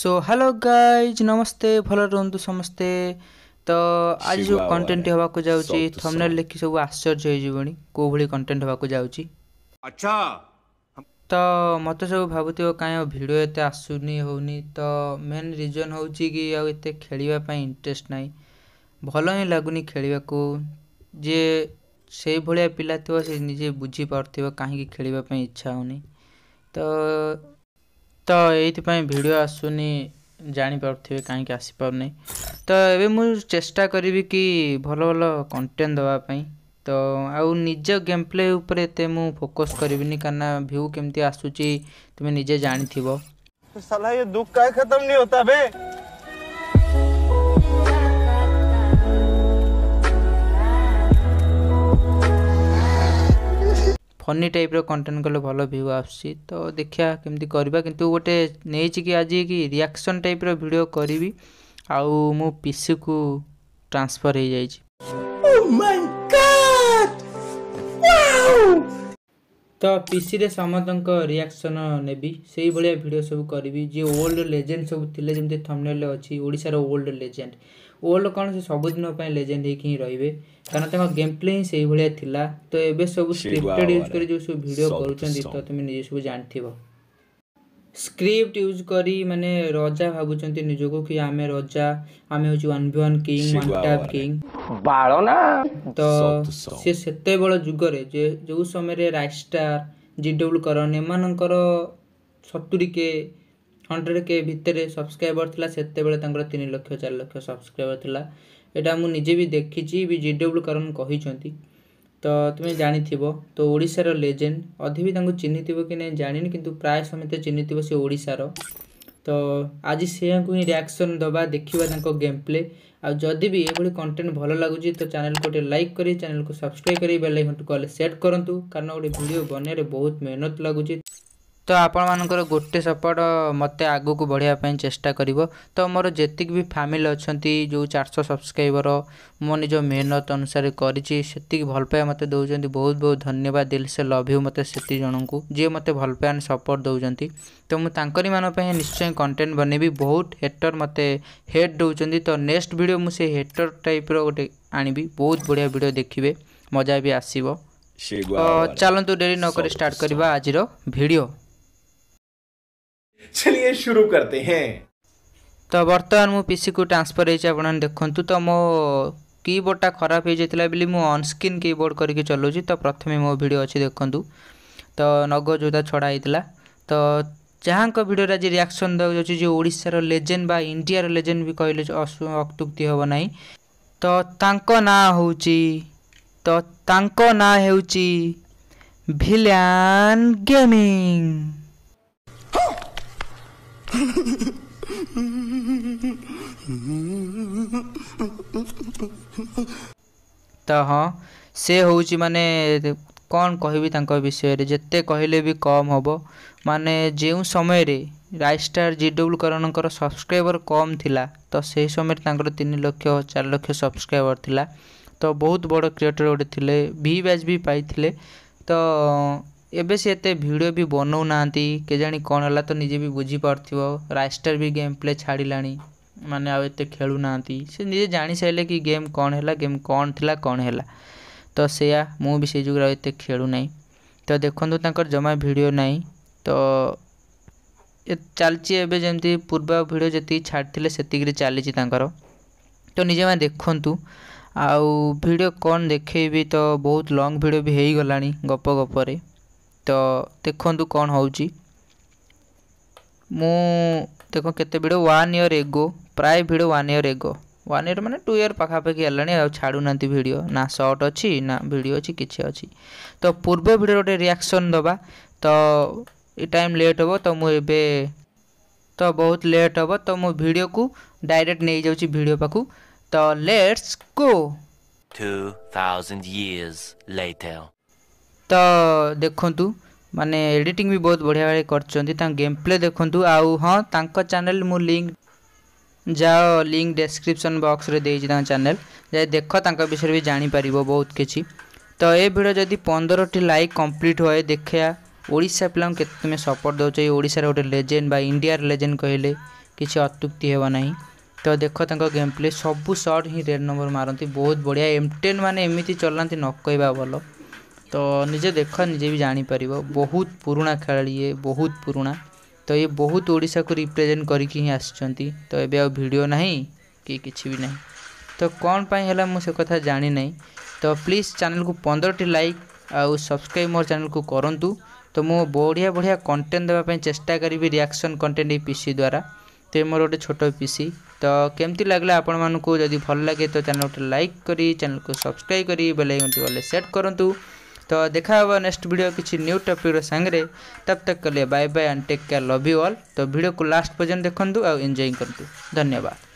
so hello guys ନମସ୍ତେ ଭଲ ରୁହନ୍ତୁ ସମସ୍ତେ ତ ଆଜି ଯେଉଁ କଣ୍ଟେଣ୍ଟ ହେବାକୁ ଯାଉଛି ଥମ୍ନେଲ୍ ଲେଖି ସବୁ ଆଶ୍ଚର୍ଯ୍ୟ ହେଇଯିବଣି କେଉଁ ଭଳି କଣ୍ଟେଣ୍ଟ ହେବାକୁ ଯାଉଛି ଆଚ୍ଛା ତ ମୋତେ ସବୁ ଭାବୁଥିବ କାହିଁ ଆଉ ଭିଡ଼ିଓ ଏତେ ଆସୁନି ହେଉନି ତ ମେନ୍ ରିଜନ୍ ହେଉଛି କି ଆଉ ଏତେ ଖେଳିବା ପାଇଁ ଇଣ୍ଟରେଷ୍ଟ ନାହିଁ ଭଲ ହିଁ ଲାଗୁନି ଖେଳିବାକୁ ଯିଏ ସେଇଭଳିଆ ପିଲା ଥିବ ସେ ନିଜେ ବୁଝିପାରୁଥିବ କାହିଁକି ଖେଳିବା ପାଇଁ ଇଚ୍ଛା ହେଉନି ତ तो ये भिड आसुनी जापार थे कहीं आसी पार नहीं तो ये मुझे चेष्टा करी कि भल भल कंटेन्ट दवापाई तो आज गेम प्ले उपरे मुझे फोकस करी क्या भ्यू केमती आसूची तुम्हें निजे जान थ साला ये दुख का खत्म नहीं होता भाई ଫନି ଟାଇପ୍ର କଣ୍ଟେଣ୍ଟ କଲେ ଭଲ ଭିୟୁ ଆସୁଛି ତ ଦେଖିବା କେମିତି କରିବା କିନ୍ତୁ ଗୋଟେ ନେଇଛି କି ଆଜି କି ରିଆକ୍ସନ୍ ଟାଇପ୍ର ଭିଡ଼ିଓ କରିବି ଆଉ ମୁଁ ପିସିକୁ ଟ୍ରାନ୍ସଫର୍ ହେଇଯାଇଛି ତ ପିସିରେ ସମସ୍ତଙ୍କ ରିଆକ୍ସନ୍ ନେବି ସେଇଭଳିଆ ଭିଡ଼ିଓ ସବୁ କରିବି ଯିଏ ଓଲ୍ଡ ଲେଜେଣ୍ଡ ସବୁ ଥିଲେ ଯେମିତି ଥମ୍ନେଲ୍ ଅଛି ଓଡ଼ିଶାର ଓଲ୍ଡ ଲେଜେଣ୍ଡ ଓଲ୍ଡ କ'ଣ ସେ ସବୁଦିନ ପାଇଁ ଲେଜେଣ୍ଡ ହେଇକି ହିଁ ରହିବେ କାରଣ ତାଙ୍କ ଗେମ୍ ପ୍ଲେ ହିଁ ସେଇଭଳିଆ ଥିଲା ତ ଏବେ ସବୁ ସ୍କ୍ରିପ୍ଟେଡ଼ ୟୁଜ୍ କରି ଯେଉଁ ସବୁ ଭିଡ଼ିଓ କରୁଛନ୍ତି ତ ତୁମେ ନିଜେ ସବୁ ଜାଣିଥିବ ସ୍କ୍ରିପ୍ଟ ୟୁଜ୍ କରି ମାନେ ରଜା ଭାବୁଛନ୍ତି ନିଜକୁ କି ଆମେ ରଜା ଆମେ ହେଉଛି one v one king one tap king ତ ସେ ସେତେବେଳେ ଯୁଗରେ ଯେ ଯେଉଁ ସମୟରେ ରାଇଷ୍ଟାର ଜି ଡବ୍ଲୁ କରନ୍ ଏମାନଙ୍କର ସତୁରି କେ ହଣ୍ଡ୍ରେଡ଼ କେ ଭିତରେ ସବସ୍କ୍ରାଇବର ଥିଲା ସେତେବେଳେ ତାଙ୍କର ତିନି ଲକ୍ଷ ଚାରି ଲକ୍ଷ ସବସ୍କ୍ରାଇବର ଥିଲା ଏଇଟା ମୁଁ ନିଜେ ବି ଦେଖିଛି ବି ଜି ଡବ୍ଲୁ କରନ୍ କହିଛନ୍ତି ତ ତୁମେ ଜାଣିଥିବ ତ ଓଡ଼ିଶାର ଲେଜେଣ୍ଡ ଅଧିକ ବି ତାଙ୍କୁ ଚିହ୍ନିଥିବ କି ନାହିଁ ଜାଣିନି କିନ୍ତୁ ପ୍ରାୟ ସମସ୍ତେ ଚିହ୍ନିଥିବ ସେ ଓଡ଼ିଶାର ତ ଆଜି ସେୟାଙ୍କୁ ହିଁ ରିଆକ୍ସନ୍ ଦେବା ଦେଖିବା ତାଙ୍କ ଗେମ୍ ପ୍ଲେ ଆଉ ଯଦି ବି ଏଭଳି କଣ୍ଟେଣ୍ଟ ଭଲ ଲାଗୁଛି ତ ଚ୍ୟାନେଲ୍କୁ ଗୋଟେ ଲାଇକ୍ କରି ଚ୍ୟାନେଲ୍କୁ ସବସ୍କ୍ରାଇବ୍ କରି ବେଲ୍ ଆଇକନ୍କୁ କଲେ ସେଟ୍ କରନ୍ତୁ କାରଣ ଗୋଟେ ଭିଡ଼ିଓ ବନେଇବାରେ ବହୁତ ମେହନତ ଲାଗୁଛି ତ ଆପଣମାନଙ୍କର ଗୋଟେ ସପୋର୍ଟ ମୋତେ ଆଗକୁ ବଢ଼ିବା ପାଇଁ ଚେଷ୍ଟା କରିବ ତ ମୋର ଯେତିକି ବି ଫ୍ୟାମିଲି ଅଛନ୍ତି ଯେଉଁ ଚାରିଶହ ସବସ୍କ୍ରାଇବର ମୋ ନିଜ ମେହନତ ଅନୁସାରେ କରିଛି ସେତିକି ଭଲ ପାଇବା ମୋତେ ଦେଉଛନ୍ତି ବହୁତ ବହୁତ ଧନ୍ୟବାଦ ଦିଲ ସେ ଲଭ୍ ୟୁ ମୋତେ ସେତିକି ଜଣଙ୍କୁ ଯିଏ ମୋତେ ଭଲ ପାଇବା ସପୋର୍ଟ ଦେଉଛନ୍ତି ତ ମୁଁ ତାଙ୍କରିମାନଙ୍କ ପାଇଁ ନିଶ୍ଚୟ କଣ୍ଟେଣ୍ଟ ବନେଇବି ବହୁତ ହେଟର୍ ମୋତେ ହେଟ୍ ଦେଉଛନ୍ତି ତ ନେକ୍ସଟ ଭିଡ଼ିଓ ମୁଁ ସେ ହେଟର୍ ଟାଇପ୍ର ଗୋଟେ ଆଣିବି ବହୁତ ବଢ଼ିଆ ଭିଡ଼ିଓ ଦେଖିବେ ମଜା ବି ଆସିବ ଚାଲନ୍ତୁ ଡେରି ନ କରି ଷ୍ଟାର୍ଟ କରିବା ଆଜିର ଭିଡ଼ିଓ चलिए शुरू करते हैं तो बर्तमान मु पीसी को ट्रांसफर होती आप देखु तो मो कीबोर्डटा खराब होता बोली मुझ अनस्क्रीन कीबोर्ड करके चलाऊँ तो प्रथम मो भिड अच्छी देखु तो नग जोटा छड़ा तो ଯାହାଙ୍କ ଭିଡ଼ିଓରେ ଆଜି ରିଆକ୍ସନ୍ ଦେଉଛି ଯେ ଓଡ଼ିଶାର ଲେଜେଣ୍ଡ ବା ଇଣ୍ଡିଆର ଲେଜେଣ୍ଡ ବି କହିଲେ ଅତ୍ୟୁକ୍ତି ହେବ ନାହିଁ ତ ତାଙ୍କ ନାଁ ହେଉଛି ତ ତାଙ୍କ ନାଁ ହେଉଛି ଭିଲିଆନ୍ ଗେମିଂ ତ ହଁ ସେ ହେଉଛି ମାନେ କ'ଣ କହିବି ତାଙ୍କ ବିଷୟରେ ଯେତେ କହିଲେ ବି କମ୍ ହେବ ମାନେ ଯେଉଁ ସମୟରେ ରାଇଷ୍ଟାର୍ ଜି ଡବ୍ଲୁ କରଣଙ୍କର ସବସ୍କ୍ରାଇବର୍ କମ୍ ଥିଲା ତ ସେହି ସମୟରେ ତାଙ୍କର ତିନି ଲକ୍ଷ ଚାରି ଲକ୍ଷ ସବସ୍କ୍ରାଇବର୍ ଥିଲା ତ ବହୁତ ବଡ଼ କ୍ରିଏଟର୍ ଗୋଟେ ଥିଲେ ଭି ବ୍ୟାଚ୍ ବି ପାଇଥିଲେ ତ ଏବେ ସେ ଏତେ ଭିଡ଼ିଓ ବି ବନାଉନାହାନ୍ତି କେଜାଣି କ'ଣ ହେଲା ତ ନିଜେ ବି ବୁଝିପାରୁଥିବ ରାଇଷ୍ଟାର ବି ଗେମ୍ ପ୍ଲେ ଛାଡ଼ିଲାଣି ମାନେ ଆଉ ଏତେ ଖେଳୁନାହାନ୍ତି ସେ ନିଜେ ଜାଣିସାରିଲେ କି ଗେମ୍ କ'ଣ ହେଲା ଗେମ୍ କ'ଣ ଥିଲା କ'ଣ ହେଲା ତ ସେଇଆ ମୁଁ ବି ସେଇ ଯୁଗରେ ଆଉ ଏତେ ଖେଳୁନାହିଁ ତ ଦେଖନ୍ତୁ ତାଙ୍କର ଜମା ଭିଡ଼ିଓ ନାହିଁ ତ ଚାଲିଛି ଏବେ ଯେମିତି ପୂର୍ବ ଭିଡ଼ିଓ ଯେତିକି ଛାଡ଼ିଥିଲେ ସେତିକିରେ ଚାଲିଛି ତାଙ୍କର ତ ନିଜେମାନେ ଦେଖନ୍ତୁ ଆଉ ଭିଡ଼ିଓ କ'ଣ ଦେଖେଇବି ତ ବହୁତ ଲଙ୍ଗ୍ ଭିଡ଼ିଓ ବି ହେଇଗଲାଣି ଗପ ଗପରେ ତ ଦେଖନ୍ତୁ କ'ଣ ହେଉଛି ମୁଁ ଦେଖ କେତେ ଭିଡ଼ିଓ ୱାନ୍ ଇୟର୍ ଏଗୋ ପ୍ରାୟ video one year ago one year ମାନେ ଟୁ ଇୟର୍ ପାଖାପାଖି ହେଲାଣି ଆଉ ଛାଡ଼ୁନାହାନ୍ତି ଭିଡ଼ିଓ ନା ସର୍ଟ ଅଛି ନା ଭିଡ଼ିଓ ଅଛି କିଛି ଅଛି ତ ପୂର୍ବ ଭିଡ଼ିଓ ଗୋଟେ ରିଆକ୍ସନ୍ ଦେବା ତ ଏ ଟାଇମ୍ ଲେଟ୍ ହେବ ତ ମୁଁ ଏବେ ତ ବହୁତ ଲେଟ୍ ହେବ ତ ମୁଁ ଭିଡ଼ିଓକୁ ଡାଇରେକ୍ଟ ନେଇଯାଉଛି ଭିଡ଼ିଓ ପାଖକୁ ତ ଲେଟ୍ସ ଗୋ 2000 years later ତ ଦେଖନ୍ତୁ ମାନେ ଏଡ଼ିଟିଂ ବି ବହୁତ ବଢ଼ିଆ ଭାବରେ କରିଛନ୍ତି ତାଙ୍କ ଗେମ୍ ପ୍ଲେ ଦେଖନ୍ତୁ ଆଉ ହଁ ତାଙ୍କ ଚ୍ୟାନେଲ୍ ମୁଁ ଲିଙ୍କ୍ ଯାଅ ଲିଙ୍କ୍ ଡେସ୍କ୍ରିପସନ୍ ବକ୍ସରେ ଦେଇଛି ତାଙ୍କ ଚ୍ୟାନେଲ୍ ଯାଇ ଦେଖ ତାଙ୍କ ବିଷୟରେ ବି ଜାଣିପାରିବ ବହୁତ କିଛି ତ ଏ ଭିଡ଼ିଓ ଯଦି ପନ୍ଦରଟି ଲାଇକ୍ କମ୍ପ୍ଲିଟ୍ ହୁଏ ଦେଖିବା ଓଡ଼ିଶା ପିଲାଙ୍କୁ କେତେ ତୁମେ ସପୋର୍ଟ ଦେଉଛ ଏଇ ଓଡ଼ିଶାର ଗୋଟେ ଲେଜେଣ୍ଡ ବା ଇଣ୍ଡିଆର ଲେଜେଣ୍ଡ କହିଲେ କିଛି ଅତ୍ୟୁକ୍ତି ହେବ ନାହିଁ ତ ଦେଖ ତାଙ୍କ ଗେମ୍ ପ୍ଲେ ସବୁ ସଟ୍ ହିଁ ରେଡ଼୍ ନମ୍ବର ମାରନ୍ତି ବହୁତ ବଢ଼ିଆ ଏମ୍ ଟେନ୍ ମାନେ ଏମିତି ଚଲାନ୍ତି ନ କହିବା ଭଲ तो निजे देख निजे भी जापर बहुत पुराणा खेला ये बहुत पुराणा तो ये बहुत ओडा को रिप्रेजेट करके तो ये भिडियो ना कि किसी भी ना तो कौन है मुझे कथा जाणी ना तो प्लीज चैनल को पंद्रह लाइक आउ सब्सक्राइब मोर चैनल को करूँ तो मुझे बढ़िया बढ़िया कंटेन्ट देवाई चेस्टा करी रिएक्शन कंटेन्ट पीसी द्वारा तो ये मोर गोटे छोट पीसी तो कमी लगे आपण मूँ जदि भल लगे तो चैनल गोटे लाइक कर चैनल को सब्सक्राइब कर बेलैंटी सेट करूँ तो देखा होगा नेक्स्ट भिड किसी न्यू टपिक सागर तब तक कले bye bye and take care love you all तो भिडियो को लास्ट पर्यटन देखूँ आउ एंजय करूँ धन्यवाद